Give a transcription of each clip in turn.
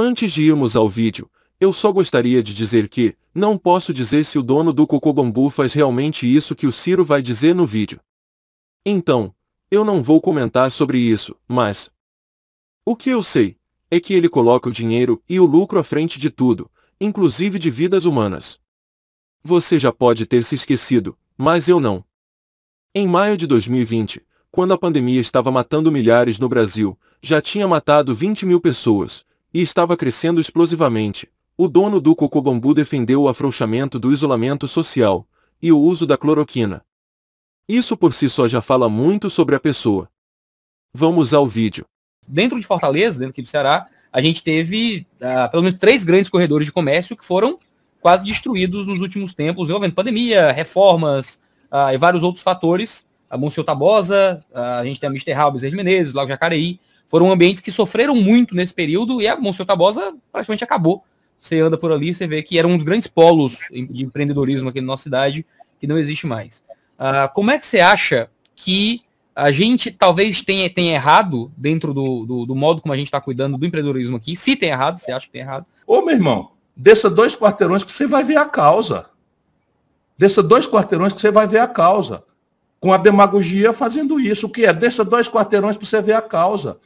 Antes de irmos ao vídeo, eu só gostaria de dizer que, não posso dizer se o dono do Cocobambu faz realmente isso que o Ciro vai dizer no vídeo. Então, eu não vou comentar sobre isso, mas... O que eu sei, é que ele coloca o dinheiro e o lucro à frente de tudo, inclusive de vidas humanas. Você já pode ter se esquecido, mas eu não. Em maio de 2020, quando a pandemia estava matando milhares no Brasil, já tinha matado 20 mil pessoas, e estava crescendo explosivamente. O dono do cocobambu defendeu o afrouxamento do isolamento social e o uso da cloroquina. Isso por si só já fala muito sobre a pessoa. Vamos ao vídeo. Dentro de Fortaleza, dentro aqui do Ceará, a gente teve ah, pelo menos três grandes corredores de comércio que foram quase destruídos nos últimos tempos, envolvendo pandemia, reformas ah, e vários outros fatores. A Monsenhor Tabosa, ah, a gente tem a Mr. Halbes Menezes, Lago Jacareí foram ambientes que sofreram muito nesse período e a Monsenhor Tabosa praticamente acabou. Você anda por ali, você vê que era um dos grandes polos de empreendedorismo aqui na nossa cidade, que não existe mais. Uh, como é que você acha que a gente talvez tenha, tenha errado dentro do, do, do modo como a gente está cuidando do empreendedorismo aqui? Se tem errado, você acha que tem errado? Ô, meu irmão, desça dois quarteirões que você vai ver a causa. Desça dois quarteirões que você vai ver a causa. Com a demagogia fazendo isso. O que é? Desça dois quarteirões para você ver a causa.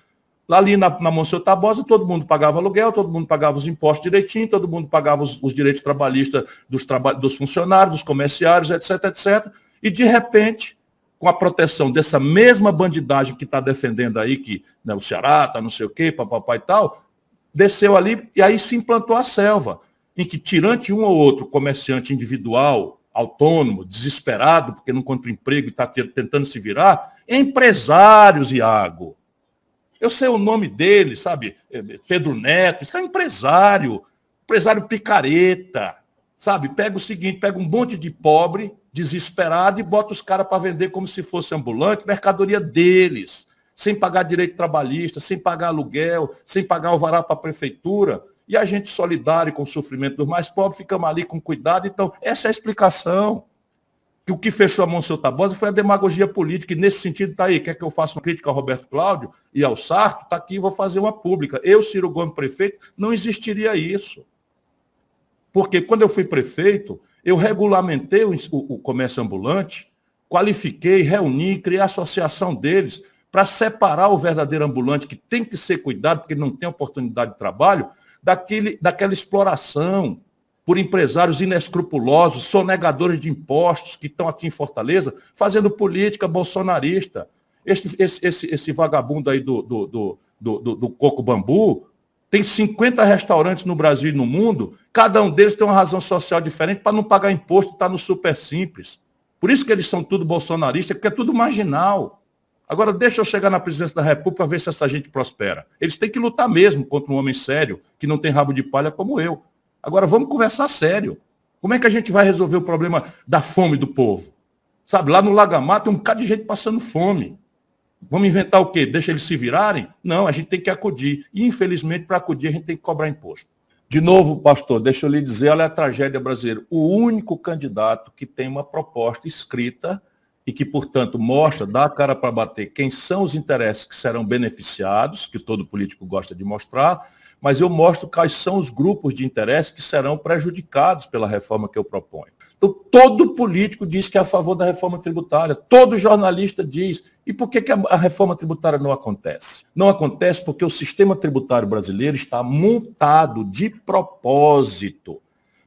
Lá ali na, na Monsenhor Tabosa, todo mundo pagava aluguel, todo mundo pagava os impostos direitinho, todo mundo pagava os, os direitos trabalhistas dos, traba dos funcionários, dos comerciários, etc, etc. E, de repente, com a proteção dessa mesma bandidagem que está defendendo aí, que né, o Ceará está não sei o quê, papapá e tal, desceu ali e aí se implantou a selva, em que tirante um ou outro comerciante individual, autônomo, desesperado, porque não encontra emprego e está tentando se virar, é empresários, Iago, eu sei o nome dele, sabe? É, é, Pedro Neto, isso é empresário, empresário picareta, sabe? Pega o seguinte, pega um monte de pobre, desesperado, e bota os caras para vender como se fosse ambulante, mercadoria deles, sem pagar direito trabalhista, sem pagar aluguel, sem pagar o varal para a prefeitura. E a gente solidário com o sofrimento dos mais pobres, ficamos ali com cuidado. Então, essa é a explicação que o que fechou a mão do seu Tabosa foi a demagogia política, e nesse sentido está aí, quer que eu faça uma crítica ao Roberto Cláudio e ao Sarto, está aqui, vou fazer uma pública. Eu, Ciro Gomes, prefeito, não existiria isso. Porque quando eu fui prefeito, eu regulamentei o, o, o comércio ambulante, qualifiquei, reuni, criei a associação deles para separar o verdadeiro ambulante, que tem que ser cuidado, porque não tem oportunidade de trabalho, daquele, daquela exploração, por empresários inescrupulosos, sonegadores de impostos que estão aqui em Fortaleza, fazendo política bolsonarista. Esse, esse, esse, esse vagabundo aí do, do, do, do, do coco bambu tem 50 restaurantes no Brasil e no mundo, cada um deles tem uma razão social diferente para não pagar imposto, e está no super simples. Por isso que eles são tudo bolsonarista, porque é tudo marginal. Agora, deixa eu chegar na presidência da República para ver se essa gente prospera. Eles têm que lutar mesmo contra um homem sério, que não tem rabo de palha como eu. Agora vamos conversar sério. Como é que a gente vai resolver o problema da fome do povo? Sabe, lá no Lagamar tem um bocado de gente passando fome. Vamos inventar o quê? Deixa eles se virarem? Não, a gente tem que acudir. E, infelizmente, para acudir, a gente tem que cobrar imposto. De novo, pastor, deixa eu lhe dizer, olha a tragédia brasileira. O único candidato que tem uma proposta escrita e que, portanto, mostra, dá a cara para bater quem são os interesses que serão beneficiados, que todo político gosta de mostrar, mas eu mostro quais são os grupos de interesse que serão prejudicados pela reforma que eu proponho. Então, todo político diz que é a favor da reforma tributária, todo jornalista diz. E por que, que a reforma tributária não acontece? Não acontece porque o sistema tributário brasileiro está montado de propósito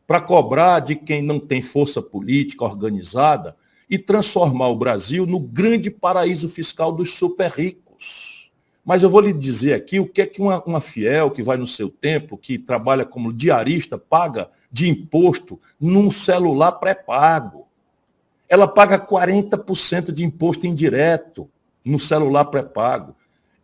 para cobrar de quem não tem força política organizada e transformar o Brasil no grande paraíso fiscal dos super ricos. Mas eu vou lhe dizer aqui o que é que uma, uma fiel que vai no seu tempo, que trabalha como diarista, paga de imposto num celular pré-pago. Ela paga 40% de imposto indireto no celular pré-pago.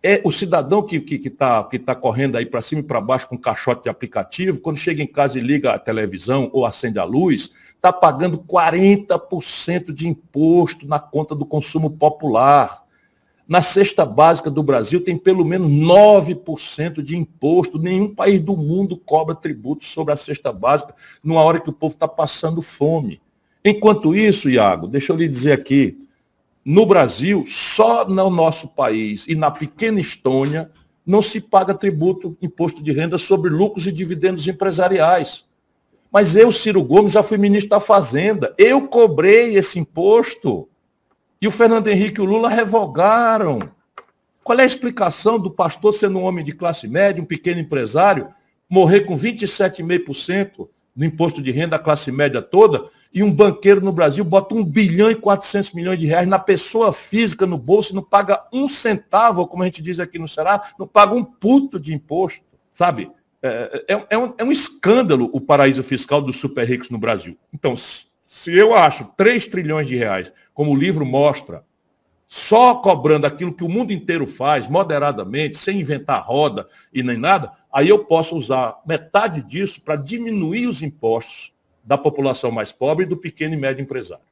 É o cidadão que está que, que tá, que tá correndo aí para cima e para baixo com um caixote de aplicativo, quando chega em casa e liga a televisão ou acende a luz, está pagando 40% de imposto na conta do consumo popular. Na cesta básica do Brasil tem pelo menos 9% de imposto. Nenhum país do mundo cobra tributo sobre a cesta básica numa hora que o povo está passando fome. Enquanto isso, Iago, deixa eu lhe dizer aqui, no Brasil, só no nosso país e na pequena Estônia, não se paga tributo, imposto de renda sobre lucros e dividendos empresariais. Mas eu, Ciro Gomes, já fui ministro da Fazenda. Eu cobrei esse imposto e o Fernando Henrique e o Lula revogaram. Qual é a explicação do pastor sendo um homem de classe média, um pequeno empresário, morrer com 27,5% no imposto de renda da classe média toda e um banqueiro no Brasil bota 1 bilhão e 400 milhões de reais na pessoa física, no bolso, e não paga um centavo, como a gente diz aqui no Ceará, não paga um puto de imposto, sabe? É, é, é, um, é um escândalo o paraíso fiscal dos super ricos no Brasil. Então, se eu acho 3 trilhões de reais, como o livro mostra, só cobrando aquilo que o mundo inteiro faz, moderadamente, sem inventar roda e nem nada, aí eu posso usar metade disso para diminuir os impostos da população mais pobre e do pequeno e médio empresário.